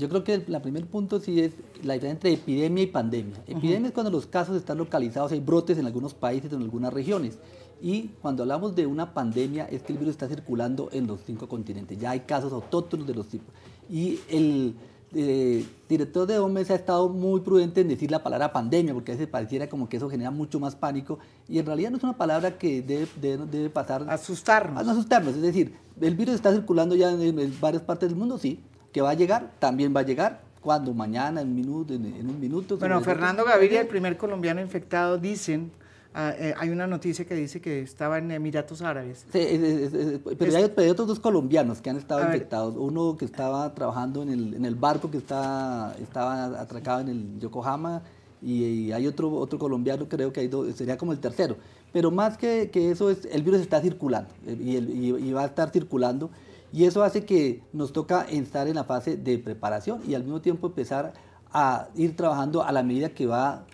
Yo creo que el primer punto sí es la diferencia entre epidemia y pandemia. Epidemia es cuando los casos están localizados, hay brotes en algunos países, en algunas regiones. Y cuando hablamos de una pandemia es que el virus está circulando en los cinco continentes. Ya hay casos autóctonos de los tipos. Y el eh, director de OMS ha estado muy prudente en decir la palabra pandemia, porque a veces pareciera como que eso genera mucho más pánico. Y en realidad no es una palabra que debe, pasar... Asustarnos. A no asustarnos. Es decir, el virus está circulando ya en varias partes del mundo, sí que va a llegar, también va a llegar. cuando Mañana, en, minuto, en, un minuto. Bueno, Fernando Gaviria, el primer colombiano infectado, dicen, ah, eh, hay una noticia que dice que estaba en Emiratos Árabes. Sí, eh, eh, pero hay, otros dos colombianos que han estado infectados. Uno que estaba trabajando en el, barco que estaba, estaba atracado en el Yokohama y, hay otro, otro colombiano, creo que hay dos, sería como el tercero. Pero más que, eso, es, el virus está circulando y va a estar circulando. Y eso hace que nos toca estar en la fase de preparación y al mismo tiempo empezar a ir trabajando a la medida que va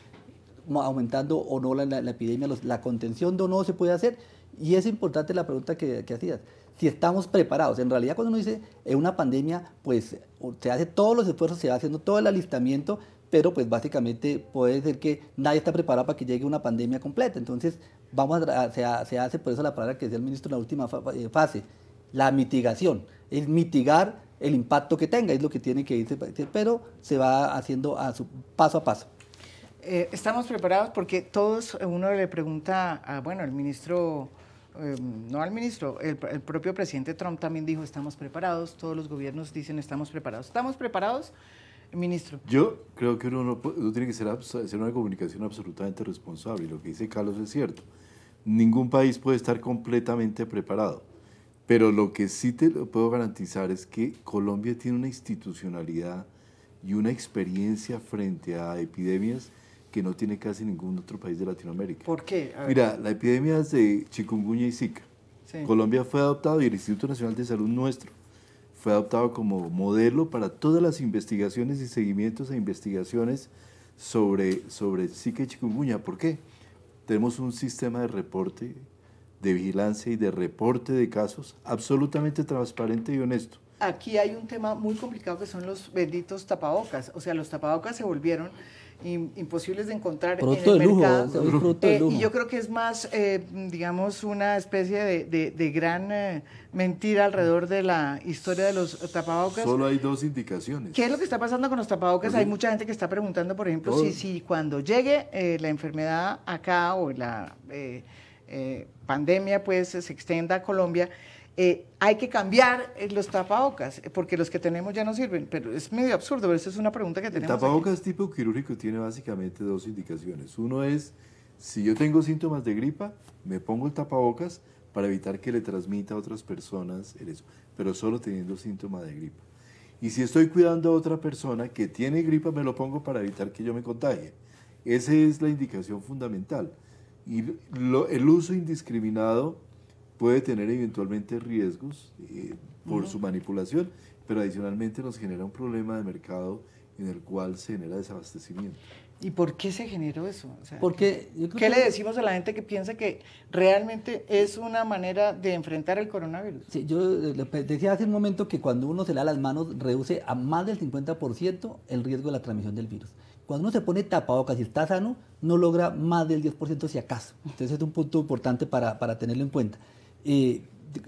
aumentando o no la, epidemia, la contención de o no se puede hacer. Y es importante la pregunta que, hacías, si estamos preparados. En realidad cuando uno dice en una pandemia, pues se hace todos los esfuerzos, se va haciendo todo el alistamiento, pero pues básicamente puede ser que nadie está preparado para que llegue una pandemia completa. Entonces vamos se, se hace por eso la palabra que decía el ministro en la última eh, fase, la mitigación, el mitigar el impacto que tenga, es lo que tiene que irse, pero se va haciendo a su, paso a paso. Eh, estamos preparados porque todos, uno le pregunta, a, bueno, el ministro, em, no al ministro, el, propio presidente Trump también dijo, estamos preparados, todos los gobiernos dicen, estamos preparados. ¿Estamos preparados, ministro? Yo creo que uno, tiene que ser, una comunicación absolutamente responsable, y lo que dice Carlos es cierto. Ningún país puede estar completamente preparado pero lo que sí te lo puedo garantizar es que Colombia tiene una institucionalidad y una experiencia frente a epidemias que no tiene casi ningún otro país de Latinoamérica. ¿Por qué? Mira, la epidemia es de chikungunya y Zika. Colombia fue adoptado y el Instituto Nacional de Salud nuestro fue adoptado como modelo para todas las investigaciones y seguimientos e investigaciones sobre, sobre Zika y chikungunya. ¿Por qué? Tenemos un sistema de reporte de vigilancia y de reporte de casos absolutamente transparente y honesto. Aquí hay un tema muy complicado que son los benditos tapabocas. O sea, los tapabocas se volvieron imposibles de encontrar en el mercado. Eh, y yo creo que es más, eh, digamos, una especie de, gran eh, mentira alrededor de la historia de los tapabocas. Solo hay dos indicaciones. ¿Qué es lo que está pasando con los tapabocas? Hay mucha gente que está preguntando, por ejemplo, si cuando llegue la enfermedad acá o la eh, pandemia pues se extienda a Colombia, eh, hay que cambiar eh, los tapabocas, porque los que tenemos ya no sirven. Pero es medio absurdo, pero es una pregunta que tenemos. El tapabocas tipo quirúrgico tiene básicamente dos indicaciones. Uno es, si yo tengo síntomas de gripa, me pongo el tapabocas para evitar que le transmita a otras personas pero solo teniendo síntomas de gripa. Y si estoy cuidando a otra persona que tiene gripa, me lo pongo para evitar que yo me contagie. Esa es la indicación fundamental. Y lo, el uso indiscriminado puede tener eventualmente riesgos eh, por su manipulación, pero adicionalmente nos genera un problema de mercado en el cual se genera desabastecimiento. ¿Y por qué se generó eso? Porque ¿Qué, le decimos a la gente que piensa que realmente es una manera de enfrentar el coronavirus? yo eh, decía hace un momento que cuando uno se da las manos reduce a más del 50% el riesgo de la transmisión del virus. Cuando uno se pone tapabocas y está sano, no logra más del 10% si acaso. Entonces es un punto importante para, tenerlo en cuenta. Eh,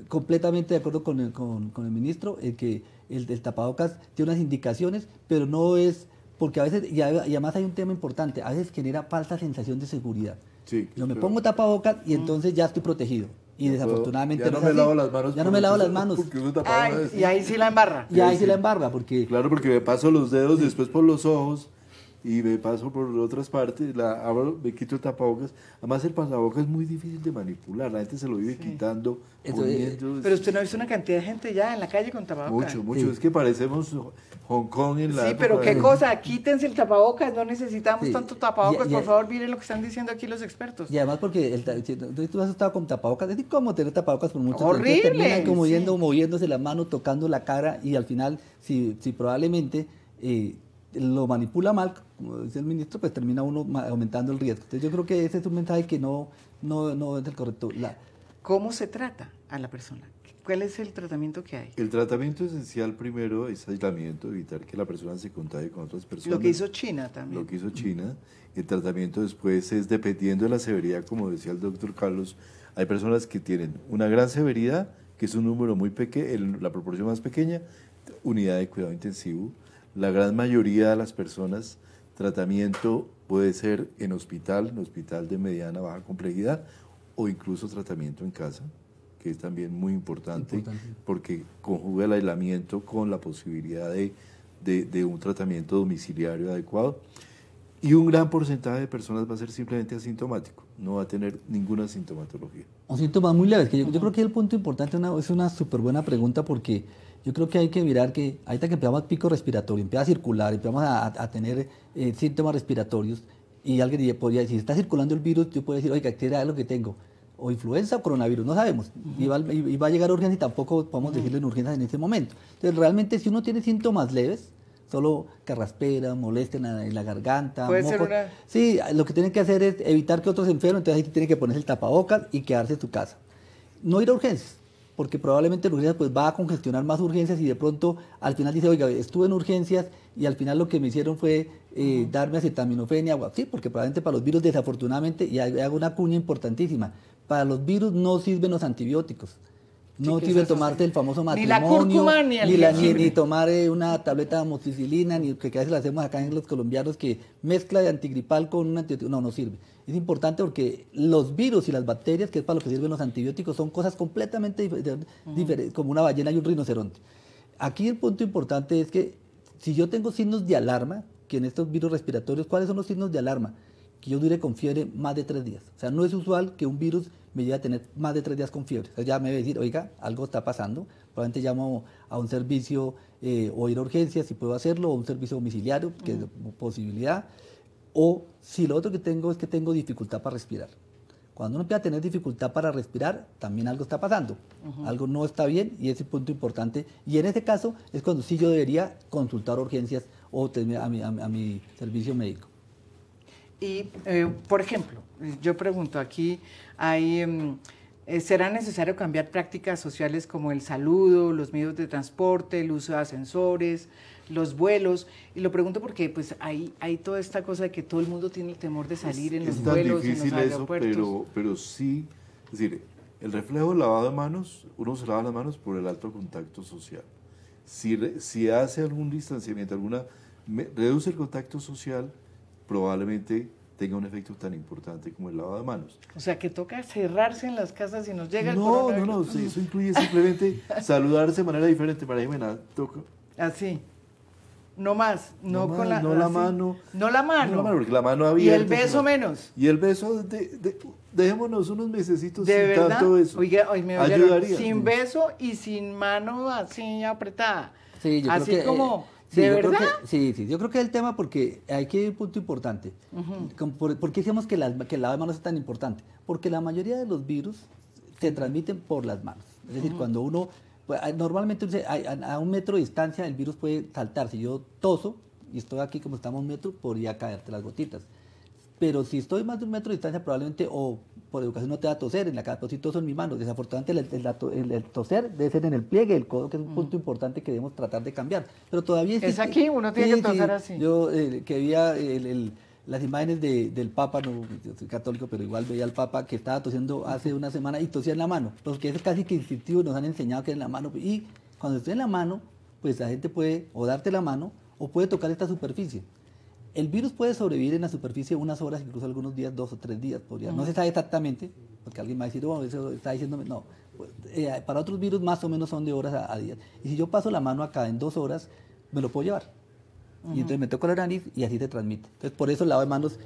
completamente de acuerdo con el, con, el ministro, eh, que el, tapabocas tiene unas indicaciones, pero no es, porque a veces, y, además hay un tema importante, a veces genera falsa sensación de seguridad. Sí, Yo me pongo tapabocas y mm. entonces ya estoy protegido. Y desafortunadamente ya no, me lavo las manos. Ya no me lavo las manos. y ahí sí la embarra. Y ahí sí. la embarra, porque... Claro, porque me paso los dedos después por los ojos y me paso por otras partes, la abro, me quito el tapabocas. Además, el tapabocas es muy difícil de manipular, la gente se lo vive quitando. Eh, pero usted no ha visto una cantidad de gente ya en la calle con tapabocas. Mucho, mucho. Es que parecemos Hong Kong en la. Sí, pero qué cosa, quítense el tapabocas, no necesitamos tanto tapabocas. por favor, miren lo que están diciendo aquí los expertos. Y además, porque tú has estado con tapabocas, es como tener tapabocas por mucho Horrible, como yendo, moviéndose la mano, tocando la cara y al final, si, probablemente. Eh, lo manipula mal, como decía el ministro, pues termina uno aumentando el riesgo. Entonces yo creo que ese es un mensaje que no, no, no es el correcto. ¿Cómo se trata a la persona? ¿Cuál es el tratamiento que hay? El tratamiento esencial primero es aislamiento, evitar que la persona se contagie con otras personas. Lo que hizo China también. Lo que hizo China. El tratamiento después es, dependiendo de la severidad, como decía el doctor Carlos, hay personas que tienen una gran severidad, que es un número muy pequeño, la proporción más pequeña, unidad de cuidado intensivo. La gran mayoría de las personas Tratamiento puede ser en hospital, en hospital de mediana baja complejidad o incluso tratamiento en casa, que es también muy importante, porque conjuga el aislamiento con la posibilidad de, un tratamiento domiciliario adecuado. Y un gran porcentaje de personas va a ser simplemente asintomático, no va a tener ninguna sintomatología. Un síntoma muy leve, que yo, creo que el punto importante es una súper buena pregunta porque yo creo que hay que mirar que ahorita que empezamos pico respiratorio, empieza a circular, empezamos a, tener eh, síntomas respiratorios y alguien podría decir, está circulando el virus, yo puedo decir, oiga, ¿qué era lo que tengo? O influenza o coronavirus, no sabemos. y, va, a llegar a urgencia y tampoco podemos decirle en urgencia en ese momento. Entonces, realmente si uno tiene síntomas leves, solo carraspera, molestia en la, garganta. Puede ser Sí, lo que tienen que hacer es evitar que otros enfermen, entonces ahí que ponerse el tapabocas y quedarse en su casa. No ir a urgencias, porque probablemente urgencias pues va a congestionar más urgencias y de pronto al final dice, oiga, estuve en urgencias y al final lo que me hicieron fue eh, darme acetaminofenia. agua. Sí, porque probablemente para los virus desafortunadamente, y hago una cuña importantísima, para los virus no sirven los antibióticos. No sirve tomarte el famoso matrimonio. Ni la ni tomar eh, una tableta de amoxicilina, ni que a veces la hacemos acá en los colombianos, que mezcla de antigripal con un antibiótico. No, no sirve. Es importante porque los virus y las bacterias, que es para lo que sirven los antibióticos, son cosas completamente diferentes como una ballena y un rinoceronte. Aquí el punto importante es que si yo tengo signos de alarma, que en estos virus respiratorios, ¿cuáles son los signos de alarma? que yo dure con fiebre más de tres días. O sea, no es usual que un virus me lleve a tener más de tres días con fiebre. O sea, ya me debe decir, oiga, algo está pasando. Probablemente llamo a un servicio eh, o ir a urgencias, si puedo hacerlo, o un servicio domiciliario, que es posibilidad. O si lo otro que tengo es que tengo dificultad para respirar. Cuando uno empieza a tener dificultad para respirar, también algo está pasando. Algo no está bien y ese punto importante. Y en ese caso es cuando sí yo debería consultar urgencias o tener a mi servicio médico. Y, eh, por ejemplo, yo pregunto, aquí hay... Em, eh, ¿Será necesario cambiar prácticas sociales como el saludo, los medios de transporte, el uso de ascensores, los vuelos? Y lo pregunto porque pues hay, hay toda esta cosa de que todo el mundo tiene el temor de salir en los es vuelos, difícil Eso, pero, pero sí, es decir, el reflejo lavado de manos, uno se lava las manos por el alto contacto social. Si, si hace algún distanciamiento, alguna reduce el contacto social, probablemente tenga un efecto tan importante como el lavado de manos. O sea, que toca cerrarse en las casas y nos llega no, el No, no, no, eso incluye simplemente saludarse de manera diferente. Para Jimena, toca. Así. No más, no, con la, no la mano. No la mano. No la mano, porque la mano había. Y el beso menos. Y el beso, de, dejémonos unos mesecitos ¿De sin verdad? tanto eso. Oiga, hoy me Ayudaría. Sin beso y sin mano así apretada. Sí, yo así creo que, eh, como. Sí, ¿De verdad? sí, sí, yo creo que es el tema porque hay que ir un punto importante. ¿Por, qué decíamos que, la, el lavado de manos es tan importante? Porque la mayoría de los virus se transmiten por las manos. Es decir, cuando uno, pues, normalmente a, un metro de distancia el virus puede saltar. Si yo toso y estoy aquí como estamos un metro, podría caerte las gotitas pero si estoy más de un metro de distancia, probablemente o por educación no te da a toser en la cara, pero si toso en mi mano. Desafortunadamente, el, toser debe ser en el pliegue el codo, que es un punto mm. importante que debemos tratar de cambiar. Pero todavía es. Es aquí, uno tiene que toser así. Yo eh, que veía las imágenes del Papa, no soy católico, pero igual veía al Papa que estaba tosiendo hace una semana y tosía en la mano, porque es casi que instintivo, nos han enseñado que es en la mano. Y cuando estoy en la mano, pues la gente puede o darte la mano o puede tocar esta superficie. El virus puede sobrevivir en la superficie unas horas, incluso algunos días, dos o tres días. Podría. No se sabe exactamente, porque alguien me va a decir, oh, eso está diciéndome. No, pues, eh, para otros virus más o menos son de horas a, días. Y si yo paso la mano acá en dos horas, me lo puedo llevar. Y entonces me toco la nariz y así se transmite. Entonces, por eso el lado de manos